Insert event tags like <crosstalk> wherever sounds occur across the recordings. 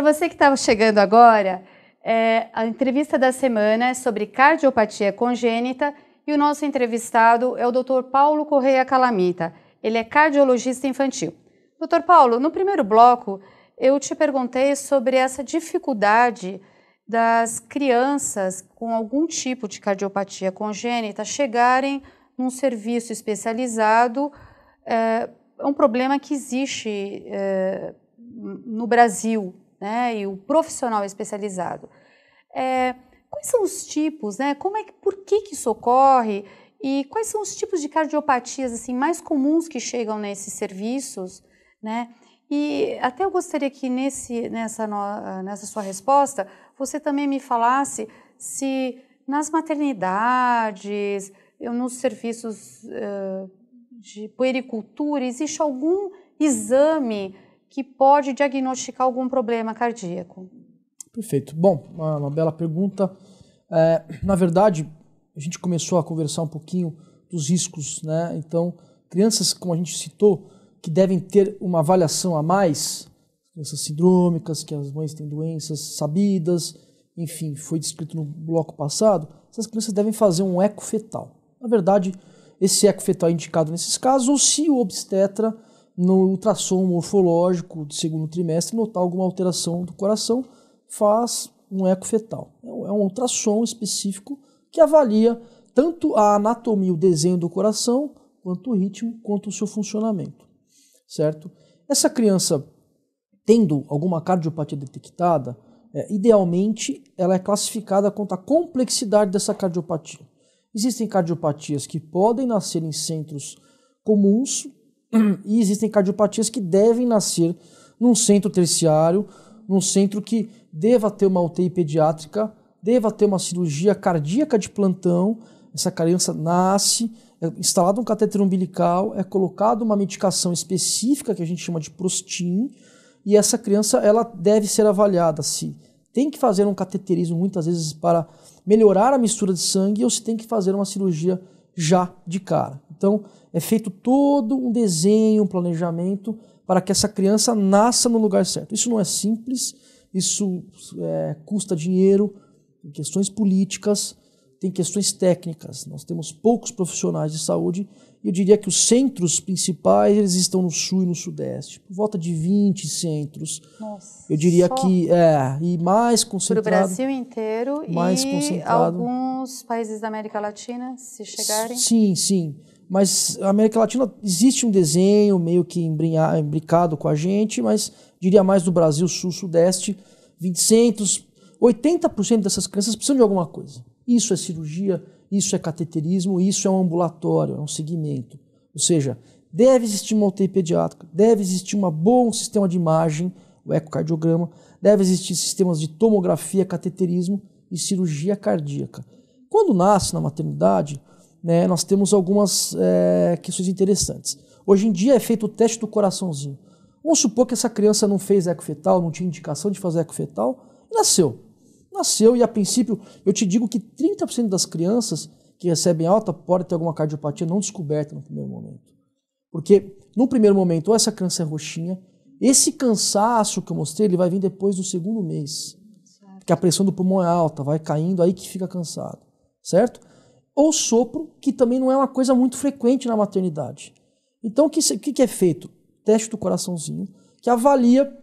Para você que está chegando agora, é, a entrevista da semana é sobre cardiopatia congênita e o nosso entrevistado é o Dr. Paulo Correia Calamita. Ele é cardiologista infantil. Dr. Paulo, no primeiro bloco eu te perguntei sobre essa dificuldade das crianças com algum tipo de cardiopatia congênita chegarem num serviço especializado. É, é um problema que existe é, no Brasil, né, e o profissional especializado. É, quais são os tipos, né? Como é que, por que que isso ocorre? E quais são os tipos de cardiopatias assim mais comuns que chegam nesses serviços, né? E até eu gostaria que nesse, nessa, nessa sua resposta você também me falasse se nas maternidades, nos serviços uh, de puericultura, existe algum exame que pode diagnosticar algum problema cardíaco? Perfeito. Bom, uma, uma bela pergunta. É, na verdade, a gente começou a conversar um pouquinho dos riscos, né? Então, crianças, como a gente citou, que devem ter uma avaliação a mais, crianças sindrômicas, que as mães têm doenças sabidas, enfim, foi descrito no bloco passado, essas crianças devem fazer um eco fetal. Na verdade, esse eco fetal é indicado nesses casos, ou se o obstetra no ultrassom morfológico do segundo trimestre notar alguma alteração do coração, faz um eco fetal. É, é um ultrassom específico que avalia tanto a anatomia, o desenho do coração, quanto o ritmo, quanto o seu funcionamento, certo? Essa criança tendo alguma cardiopatia detectada, é, idealmente ela é classificada quanto à complexidade dessa cardiopatia. Existem cardiopatias que podem nascer em centros comuns, e existem cardiopatias que devem nascer num centro terciário, num centro que deva ter uma UTI pediátrica, deva ter uma cirurgia cardíaca de plantão. Essa criança nasce, é instalado um cateter umbilical, é colocado uma medicação específica que a gente chama de prostin, e essa criança ela deve ser avaliada se tem que fazer um cateterismo muitas vezes para melhorar a mistura de sangue ou se tem que fazer uma cirurgia já de cara. Então, é feito todo um desenho, um planejamento para que essa criança nasça no lugar certo. Isso não é simples, isso é, custa dinheiro, tem questões políticas, tem questões técnicas. Nós temos poucos profissionais de saúde eu diria que os centros principais eles estão no sul e no sudeste. Por volta de 20 centros. Nossa, eu diria que é, e mais concentrado. Para o Brasil inteiro mais e concentrado. alguns países da América Latina, se chegarem. Sim, sim. Mas a América Latina existe um desenho meio que imbricado com a gente, mas diria mais do Brasil sul, sudeste, 20 centros. 80% dessas crianças precisam de alguma coisa. Isso é cirurgia, isso é cateterismo, isso é um ambulatório, é um segmento. Ou seja, deve existir uma UTI pediátrica, deve existir um bom sistema de imagem, o ecocardiograma, deve existir sistemas de tomografia, cateterismo e cirurgia cardíaca. Quando nasce na maternidade, né, nós temos algumas é, questões interessantes. Hoje em dia é feito o teste do coraçãozinho. Vamos supor que essa criança não fez eco fetal, não tinha indicação de fazer eco fetal, nasceu nasceu e a princípio eu te digo que 30% das crianças que recebem alta podem ter alguma cardiopatia não descoberta no primeiro momento. Porque no primeiro momento, ou essa criança é roxinha, esse cansaço que eu mostrei, ele vai vir depois do segundo mês. Que a pressão do pulmão é alta, vai caindo, aí que fica cansado, certo? Ou sopro, que também não é uma coisa muito frequente na maternidade. Então, o que, que, que é feito? Teste do coraçãozinho, que avalia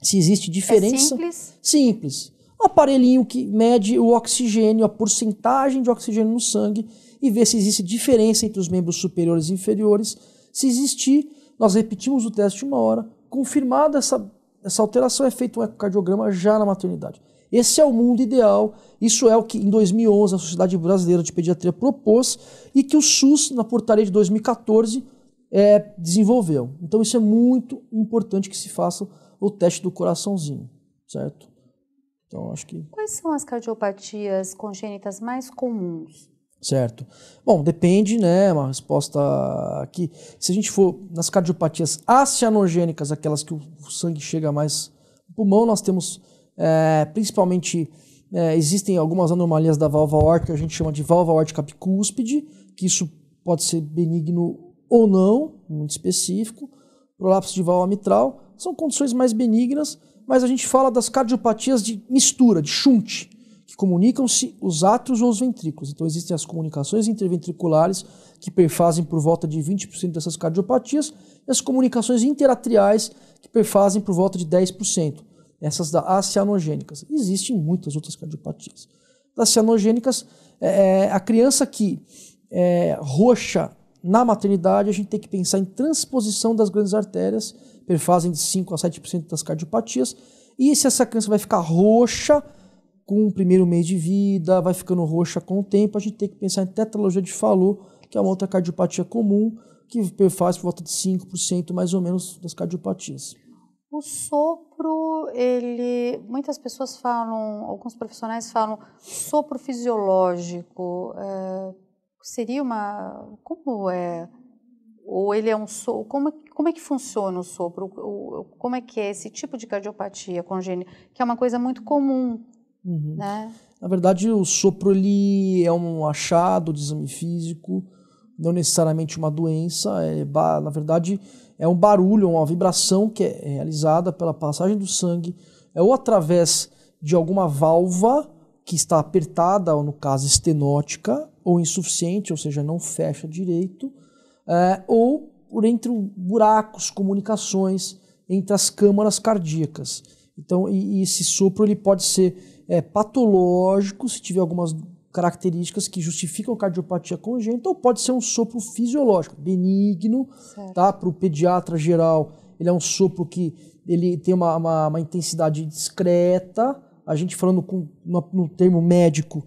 se existe diferença. É simples. Simples um aparelhinho que mede o oxigênio, a porcentagem de oxigênio no sangue e vê se existe diferença entre os membros superiores e inferiores. Se existir, nós repetimos o teste uma hora. Confirmada essa, essa alteração, é feito um ecocardiograma já na maternidade. Esse é o mundo ideal. Isso é o que em 2011 a Sociedade Brasileira de Pediatria propôs e que o SUS, na portaria de 2014, é, desenvolveu. Então, isso é muito importante que se faça o teste do coraçãozinho, certo? Então, acho que. Quais são as cardiopatias congênitas mais comuns? Certo. Bom, depende, né? É uma resposta aqui. Se a gente for nas cardiopatias acianogênicas, aquelas que o sangue chega mais no pulmão, nós temos é, principalmente. É, existem algumas anomalias da válvula aórtica, a gente chama de válvula aórtica bicúspide, que isso pode ser benigno ou não, muito específico. Prolapso de válvula mitral são condições mais benignas, mas a gente fala das cardiopatias de mistura, de shunt, que comunicam-se os átrios ou os ventrículos. Então existem as comunicações interventriculares que perfazem por volta de 20% dessas cardiopatias e as comunicações interatriais que perfazem por volta de 10%, essas da cianogênicas. Existem muitas outras cardiopatias. Das cianogênicas, é, é, a criança que é, roxa na maternidade, a gente tem que pensar em transposição das grandes artérias perfazem de 5 a 7% das cardiopatias. E se essa câncer vai ficar roxa com o primeiro mês de vida, vai ficando roxa com o tempo, a gente tem que pensar em tetralogia de Fallot, que é uma outra cardiopatia comum, que perfaz por volta de 5% mais ou menos das cardiopatias. O sopro, ele, muitas pessoas falam, alguns profissionais falam, sopro fisiológico, é, seria uma, como é, ou ele é um sopro? Como, como é que funciona o sopro? O, o, como é que é esse tipo de cardiopatia congênita? Que é uma coisa muito comum, uhum. né? Na verdade, o sopro ele é um achado de exame físico, não necessariamente uma doença. É, na verdade, é um barulho, uma vibração que é realizada pela passagem do sangue, é ou através de alguma válvula que está apertada, ou no caso estenótica, ou insuficiente, ou seja, não fecha direito, é, ou por entre buracos, comunicações entre as câmaras cardíacas. Então, e, e esse sopro ele pode ser é, patológico, se tiver algumas características que justificam cardiopatia congênita, ou pode ser um sopro fisiológico, benigno, certo. tá? Para o pediatra geral, ele é um sopro que ele tem uma, uma, uma intensidade discreta. A gente falando com no termo médico,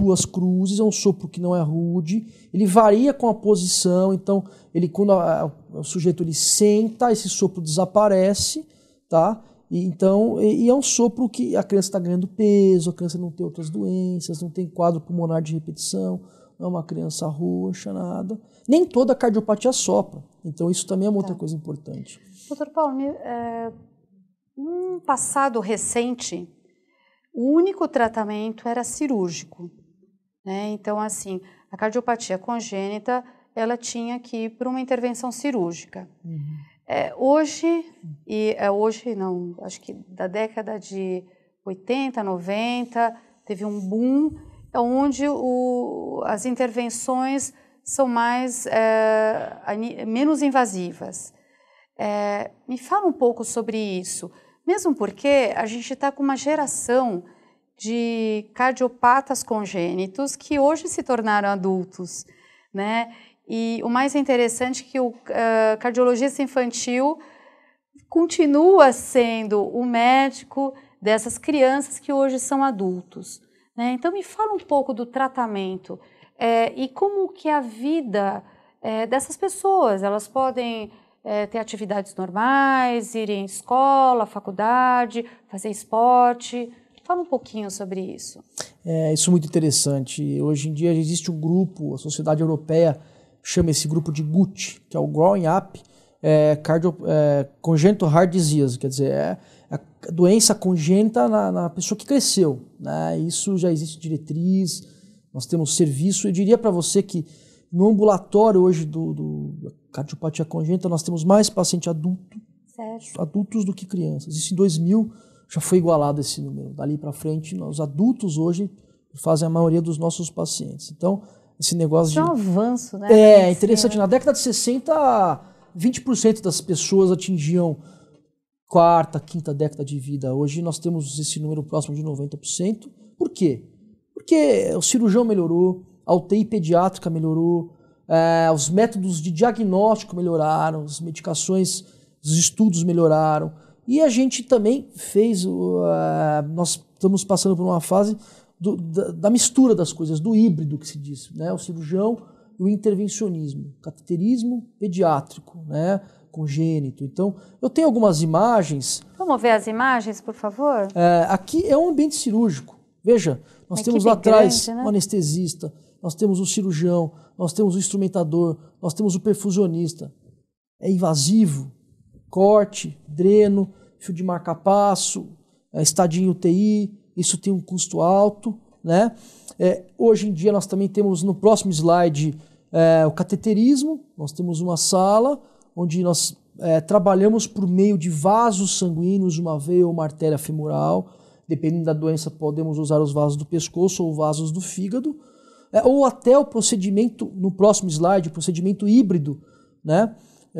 duas cruzes, é um sopro que não é rude, ele varia com a posição, então ele quando a, a, o sujeito ele senta, esse sopro desaparece, tá? E, então, e, e é um sopro que a criança está ganhando peso, a criança não tem outras doenças, não tem quadro pulmonar de repetição, não é uma criança roxa, nada. Nem toda cardiopatia sopra, então isso também é uma tá. outra coisa importante. Doutor Paulo, é, um passado recente, o único tratamento era cirúrgico. Né? Então, assim, a cardiopatia congênita, ela tinha que ir para uma intervenção cirúrgica. Uhum. É, hoje, e é, hoje não, acho que da década de 80, 90, teve um boom onde o, as intervenções são mais é, menos invasivas. É, me fala um pouco sobre isso, mesmo porque a gente está com uma geração de cardiopatas congênitos que hoje se tornaram adultos, né? E o mais interessante é que o uh, cardiologista infantil continua sendo o médico dessas crianças que hoje são adultos. Né? Então me fala um pouco do tratamento é, e como que a vida é, dessas pessoas, elas podem é, ter atividades normais, ir em escola, faculdade, fazer esporte... Fala um pouquinho sobre isso. É, isso é muito interessante. Hoje em dia existe um grupo, a sociedade europeia chama esse grupo de GUT, que é o Growing Up é, cardio, é, Congenital Heart Disease, quer dizer, é a doença congênita na, na pessoa que cresceu. Né? Isso já existe diretriz, nós temos serviço. Eu diria para você que no ambulatório hoje do, do cardiopatia congênita nós temos mais paciente adulto, certo. adultos do que crianças. Isso em 2000 já foi igualado esse número. Dali para frente, os adultos hoje fazem a maioria dos nossos pacientes. Então, esse negócio Isso de. É um avanço, né? É, interessante. Na década de 60, 20% das pessoas atingiam quarta, quinta década de vida. Hoje nós temos esse número próximo de 90%. Por quê? Porque o cirurgião melhorou, a UTI pediátrica melhorou, é, os métodos de diagnóstico melhoraram, as medicações, os estudos melhoraram. E a gente também fez. Uh, nós estamos passando por uma fase do, da, da, mistura das coisas, do híbrido que se diz, né? O cirurgião e o intervencionismo, cateterismo pediátrico, né? Congênito. Então, eu tenho algumas imagens. Vamos ver as imagens, por favor? É, aqui é um ambiente cirúrgico. Veja, nós temos lá atrás né? um anestesista, nós temos o um cirurgião, nós temos o um instrumentador, nós temos o um perfusionista. É invasivo, corte, dreno, fio de marca-passo, eh, estadinho UTI, isso tem um custo alto. Né? É, hoje em dia nós também temos no próximo slide é, o cateterismo, nós temos uma sala onde nós é, trabalhamos por meio de vasos sanguíneos, uma veia ou uma artéria femoral, dependendo da doença podemos usar os vasos do pescoço ou vasos do fígado, ou até o procedimento, no próximo slide, o procedimento híbrido, né?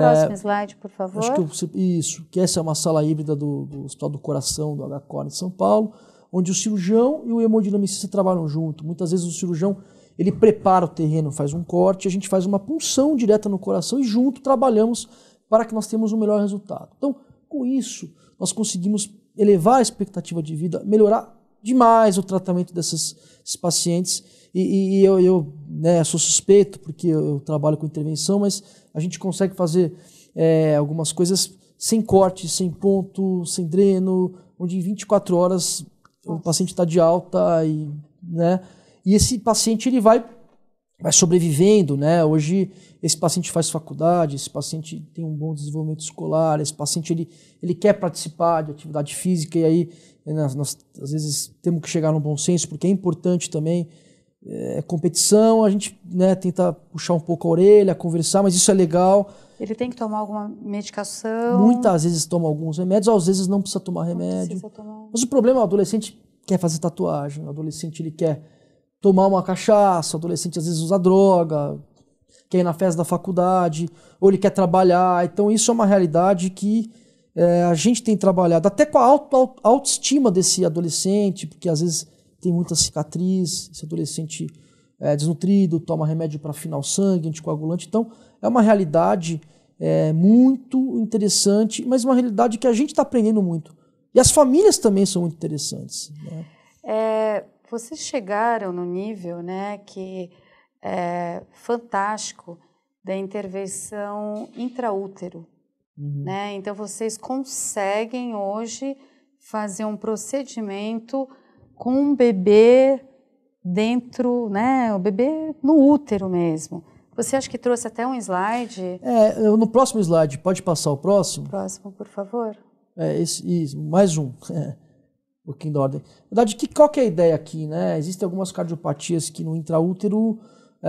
Próximo slide, por é, favor. Que, isso, que essa é uma sala híbrida do, do Hospital do Coração, do HCOR de São Paulo, onde o cirurgião e o hemodinamicista trabalham junto. Muitas vezes o cirurgião ele prepara o terreno, faz um corte, a gente faz uma punção direta no coração e junto trabalhamos para que nós tenhamos um melhor resultado. Então, com isso, nós conseguimos elevar a expectativa de vida, melhorar demais o tratamento desses, desses pacientes. E, e, e eu, eu né, sou suspeito, porque eu, eu trabalho com intervenção, mas a gente consegue fazer é, algumas coisas sem corte, sem ponto, sem dreno, onde em 24 horas o paciente está de alta e, né? E esse paciente ele vai vai sobrevivendo, né? Hoje esse paciente faz faculdade, esse paciente tem um bom desenvolvimento escolar, esse paciente ele, ele quer participar de atividade física e aí nós, né, nós às vezes temos que chegar no bom senso porque é importante também é, competição, a gente né, tenta puxar um pouco a orelha, conversar, mas isso é legal. Ele tem que tomar alguma medicação? Muitas vezes toma alguns remédios, às vezes não precisa tomar remédio. precisa tomar... Mas o problema é o adolescente quer fazer tatuagem, o adolescente ele quer tomar uma cachaça, o adolescente às vezes usa droga, quer ir na festa da faculdade, ou ele quer trabalhar. Então isso é uma realidade que é, a gente tem trabalhado, até com a auto, auto, autoestima desse adolescente, porque às vezes tem muita cicatriz, esse adolescente é desnutrido, toma remédio para afinar o sangue, anticoagulante. Então, é uma realidade é, muito interessante, mas uma realidade que a gente está aprendendo muito. E as famílias também são muito interessantes. Né? É, vocês chegaram no nível né, que é fantástico da intervenção intraútero. Uhum. Né? Então, vocês conseguem hoje fazer um procedimento com um bebê dentro, né, o bebê no útero mesmo. Você acha que trouxe até um slide? É, no próximo slide, pode passar o próximo? Próximo, por favor. É, esse, isso, mais um. <laughs> É, um pouquinho da ordem. Na verdade, que, qual que é a ideia aqui, né? Existem algumas cardiopatias que no intraútero é,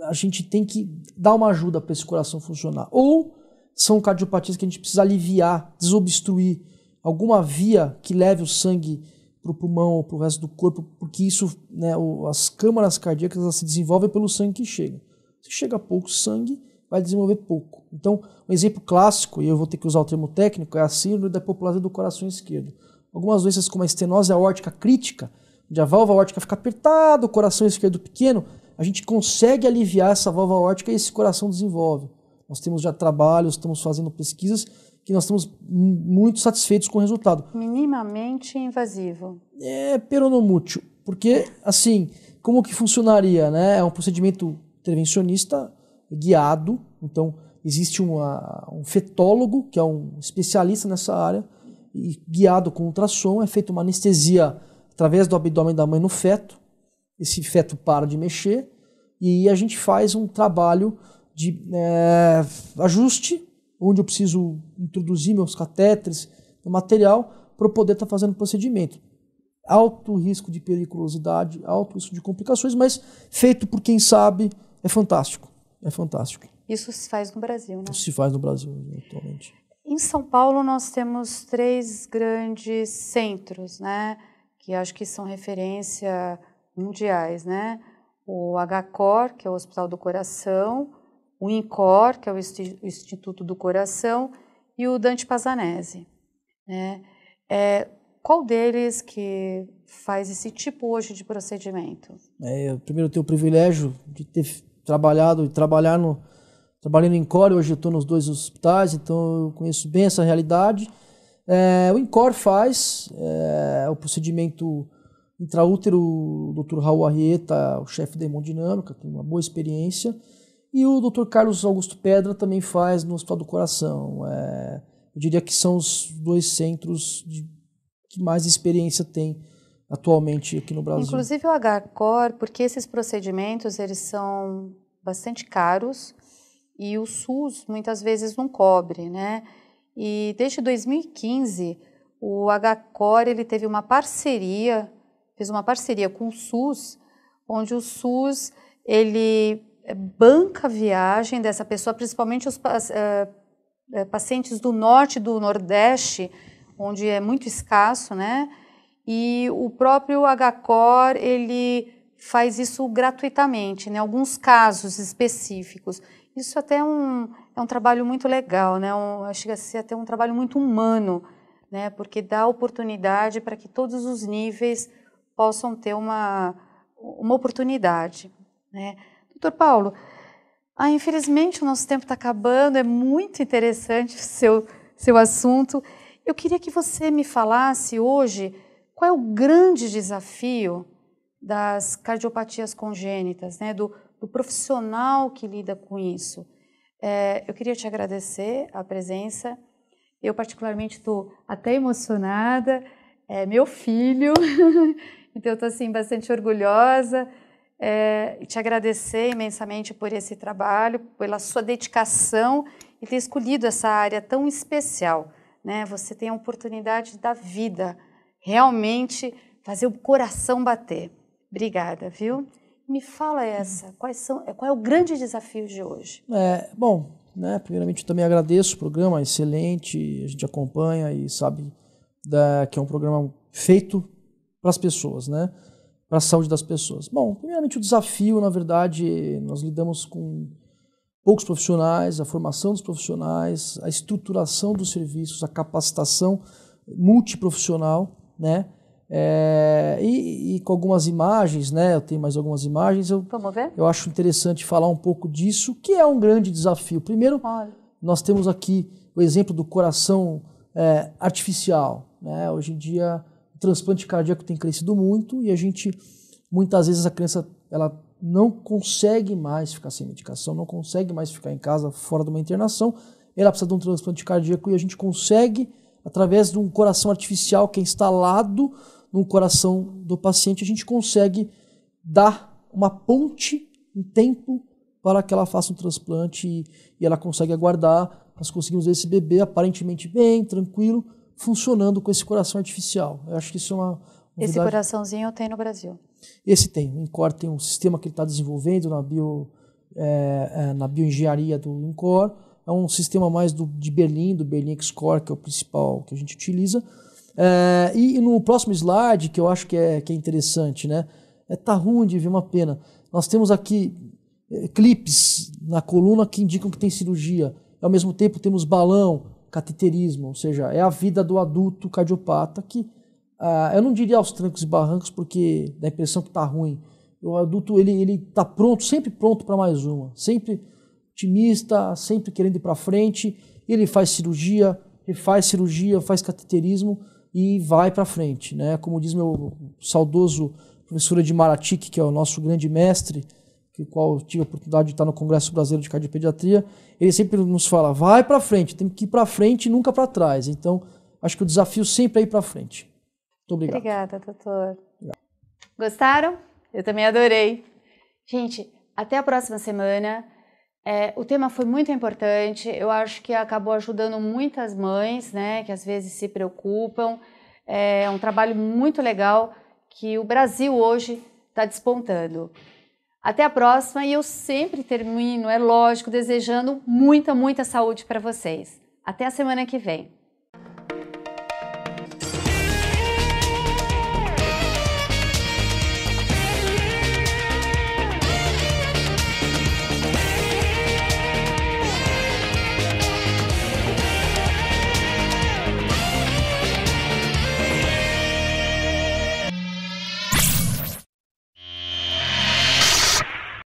a gente tem que dar uma ajuda para esse coração funcionar. Ou são cardiopatias que a gente precisa aliviar, desobstruir alguma via que leve o sangue para o pulmão, para o resto do corpo, porque isso, né, as câmaras cardíacas elas se desenvolvem pelo sangue que chega. Se chega pouco sangue, vai desenvolver pouco. Então, um exemplo clássico, e eu vou ter que usar o termo técnico, é a síndrome da população do coração esquerdo. Algumas doenças como a estenose aórtica crítica, onde a válvula aórtica fica apertada, o coração esquerdo pequeno, a gente consegue aliviar essa válvula aórtica e esse coração desenvolve. Nós temos já trabalhos, estamos fazendo pesquisas que nós estamos muito satisfeitos com o resultado. Minimamente invasivo. É peronomútil, porque assim, como que funcionaria, né? É um procedimento intervencionista guiado, então existe uma, um fetólogo, que é um especialista nessa área, e guiado com ultrassom, é feita uma anestesia através do abdômen da mãe no feto, esse feto para de mexer, e a gente faz um trabalho de é, ajuste onde eu preciso introduzir meus catéteres, meu material, para poder estar tá fazendo o procedimento. Alto risco de periculosidade, alto risco de complicações, mas feito por quem sabe, é fantástico. É fantástico. Isso se faz no Brasil, né? Isso se faz no Brasil, atualmente. Em São Paulo, nós temos três grandes centros, né? Que acho que são referência mundiais, né? O HCOR, que é o Hospital do Coração, o INCOR, que é o Instituto do Coração, e o Dante Pazanese. Né? É, qual deles que faz esse tipo hoje de procedimento? É, eu primeiro tenho o privilégio de ter trabalhado e trabalhar no trabalhando em hoje eu estou nos dois hospitais, então eu conheço bem essa realidade. É, o INCOR faz é, o procedimento intraútero, o Dr. Raul Arrieta, o chefe da hemodinâmica, tem uma boa experiência. E o Dr. Carlos Augusto Pedra também faz no Hospital do Coração. É, eu diria que são os dois centros de, que mais experiência tem atualmente aqui no Brasil. Inclusive o HCOR, porque esses procedimentos eles são bastante caros e o SUS muitas vezes não cobre, né? E desde 2015 o HCOR ele teve uma parceria, fez uma parceria com o SUS, onde o SUS ele é banca a viagem dessa pessoa, principalmente os uh, pacientes do norte do nordeste, onde é muito escasso, né? E o próprio HCOR, ele faz isso gratuitamente, né? Alguns casos específicos. Isso até é um, é um trabalho muito legal, né? Um, que a assim, ser até um trabalho muito humano, né? Porque dá oportunidade para que todos os níveis possam ter uma, uma oportunidade, né? Doutor Paulo, ah, infelizmente o nosso tempo está acabando, é muito interessante o <laughs> seu, seu assunto. Eu queria que você me falasse hoje qual é o grande desafio das cardiopatias congênitas, né, do, do profissional que lida com isso. É, eu queria te agradecer a presença. Eu, particularmente, estou até emocionada. É meu filho, <laughs> então eu estou assim, bastante orgulhosa é, te agradecer imensamente por esse trabalho, pela sua dedicação e ter escolhido essa área tão especial. Né? Você tem a oportunidade da vida, realmente fazer o coração bater. Obrigada, viu? Me fala essa, quais são, eh, qual é o grande desafio de hoje? É, bom, né, primeiramente também agradeço o programa, é excelente, a gente acompanha e sabe da, que é um programa feito para as pessoas, né? para a saúde das pessoas? Bom, primeiramente o desafio, na verdade, nós lidamos com poucos profissionais, a formação dos profissionais, a estruturação dos serviços, a capacitação multiprofissional, né? É, e, e, com algumas imagens, né? Eu tenho mais algumas imagens. Eu, Vamos ver? Eu acho interessante falar um pouco disso, que é um grande desafio. Primeiro, Olha. nós temos aqui o exemplo do coração é, artificial. Né? Hoje em dia, transplante cardíaco tem crescido muito e a gente, muitas vezes, a criança ela não consegue mais ficar sem medicação, não consegue mais ficar em casa fora de uma internação, ela precisa de um transplante cardíaco e a gente consegue, através de um coração artificial que é instalado no coração do paciente, a gente consegue dar uma ponte em tempo para que ela faça um transplante e, ela consegue aguardar. Nós conseguimos ver esse bebê aparentemente bem, tranquilo, funcionando com esse coração artificial. Eu acho que isso é uma. Novidade. Esse coraçãozinho tem no Brasil. Esse tem. O Incor tem um sistema que ele está desenvolvendo na, bio, é, é, na bioengenharia do Incor. É um sistema mais do, de Berlim, do Berlim X-Core, que é o principal que a gente utiliza. É, e, e, no próximo slide, que eu acho que é, que é interessante, né? É, tá ruim de ver uma pena. Nós temos aqui é, clipes na coluna que indicam que tem cirurgia. Ao mesmo tempo temos balão, cateterismo, ou seja, é a vida do adulto cardiopata que, ah, eu não diria aos trancos e barrancos porque dá a impressão que está ruim. O adulto ele ele está pronto, sempre pronto para mais uma, sempre otimista, sempre querendo ir para frente. Ele faz cirurgia, refaz cirurgia, faz cateterismo e vai para frente, né? Como diz meu saudoso professor de Maratic, que é o nosso grande mestre, que qual eu tive a oportunidade de estar no Congresso Brasileiro de Cardiopediatria, ele sempre nos fala: vai para frente, tem que ir para frente e nunca para trás. Então, acho que o desafio sempre é ir para frente. Muito obrigado. Obrigada, doutor. Obrigado. Gostaram? Eu também adorei. Gente, até a próxima semana. É, o tema foi muito importante. Eu acho que acabou ajudando muitas mães, né, que às vezes se preocupam. É um trabalho muito legal que o Brasil hoje está despontando. Até a próxima e eu sempre termino, é lógico, desejando muita, muita saúde para vocês. Até a semana que vem.